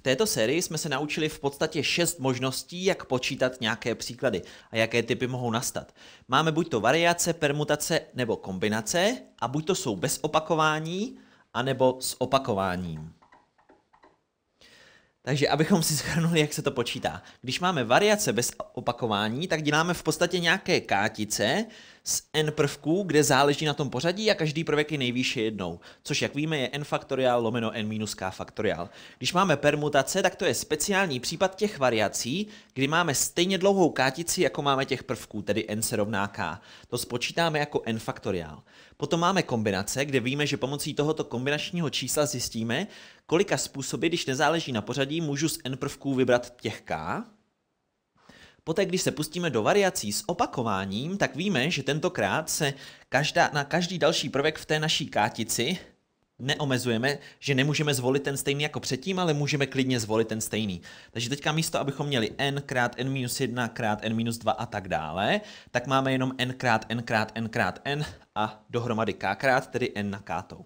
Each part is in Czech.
V této sérii jsme se naučili v podstatě šest možností, jak počítat nějaké příklady a jaké typy mohou nastat. Máme buď to variace, permutace nebo kombinace a buď to jsou bez opakování, anebo s opakováním. Takže abychom si shrnuli, jak se to počítá. Když máme variace bez opakování, tak děláme v podstatě nějaké kátice, z n prvků, kde záleží na tom pořadí a každý prvek je nejvýše jednou, což jak víme je n faktoriál lomeno n minus k faktoriál. Když máme permutace, tak to je speciální případ těch variací, kdy máme stejně dlouhou kátici, jako máme těch prvků, tedy n se rovná k. To spočítáme jako n faktoriál. Potom máme kombinace, kde víme, že pomocí tohoto kombinačního čísla zjistíme, kolika způsoby, když nezáleží na pořadí, můžu z n prvků vybrat těch k, Poté, když se pustíme do variací s opakováním, tak víme, že tentokrát se každá, na každý další prvek v té naší kátici neomezujeme, že nemůžeme zvolit ten stejný jako předtím, ale můžeme klidně zvolit ten stejný. Takže teďka místo, abychom měli n krát n minus 1 krát n minus 2 a tak dále, tak máme jenom n krát n krát n krát n a dohromady k krát, tedy n na kátou.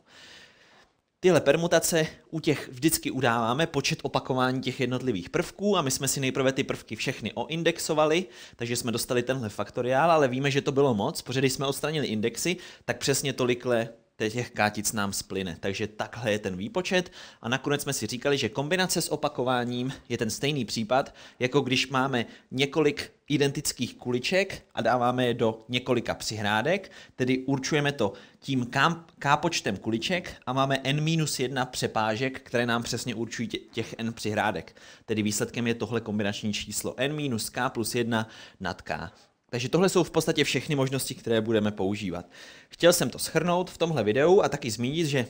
Tyhle permutace u těch vždycky udáváme počet opakování těch jednotlivých prvků a my jsme si nejprve ty prvky všechny oindexovali, takže jsme dostali tenhle faktoriál, ale víme, že to bylo moc, protože když jsme odstranili indexy, tak přesně tolikle těch kátic nám splyne. Takže takhle je ten výpočet a nakonec jsme si říkali, že kombinace s opakováním je ten stejný případ, jako když máme několik identických kuliček a dáváme je do několika přihrádek, tedy určujeme to tím K, počtem kuliček a máme N-1 přepážek, které nám přesně určují těch N přihrádek. Tedy výsledkem je tohle kombinační číslo N-K plus 1 nad K. Takže tohle jsou v podstatě všechny možnosti, které budeme používat. Chtěl jsem to schrnout v tomhle videu a taky zmínit, že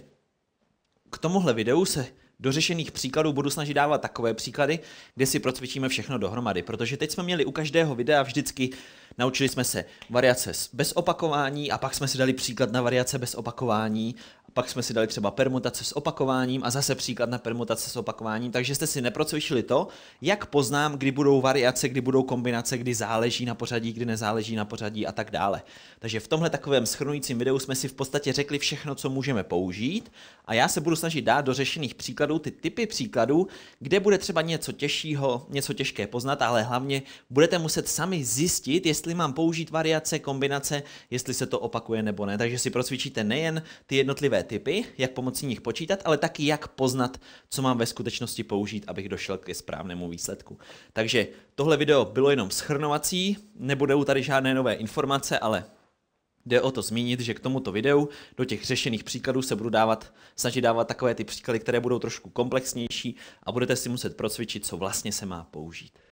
k tomuhle videu se do řešených příkladů budu snažit dávat takové příklady, kde si procvičíme všechno dohromady, protože teď jsme měli u každého videa vždycky Naučili jsme se variace bez opakování a pak jsme si dali příklad na variace bez opakování. A pak jsme si dali třeba permutace s opakováním a zase příklad na permutace s opakováním. Takže jste si neprocvičili to, jak poznám, kdy budou variace, kdy budou kombinace, kdy záleží na pořadí, kdy nezáleží na pořadí a tak dále. Takže v tomhle takovém schrnujícím videu jsme si v podstatě řekli všechno, co můžeme použít a já se budu snažit dát do řešených příkladů ty typy příkladů, kde bude třeba něco těžšího, něco těžké poznat, ale hlavně budete muset sami zjistit, jestli jestli mám použít variace, kombinace, jestli se to opakuje nebo ne. Takže si procvičíte nejen ty jednotlivé typy, jak pomocí nich počítat, ale taky jak poznat, co mám ve skutečnosti použít, abych došel ke správnému výsledku. Takže tohle video bylo jenom schrnovací, nebudou tady žádné nové informace, ale Jde o to zmínit, že k tomuto videu do těch řešených příkladů se budu dávat, snažit dávat takové ty příklady, které budou trošku komplexnější a budete si muset procvičit, co vlastně se má použít.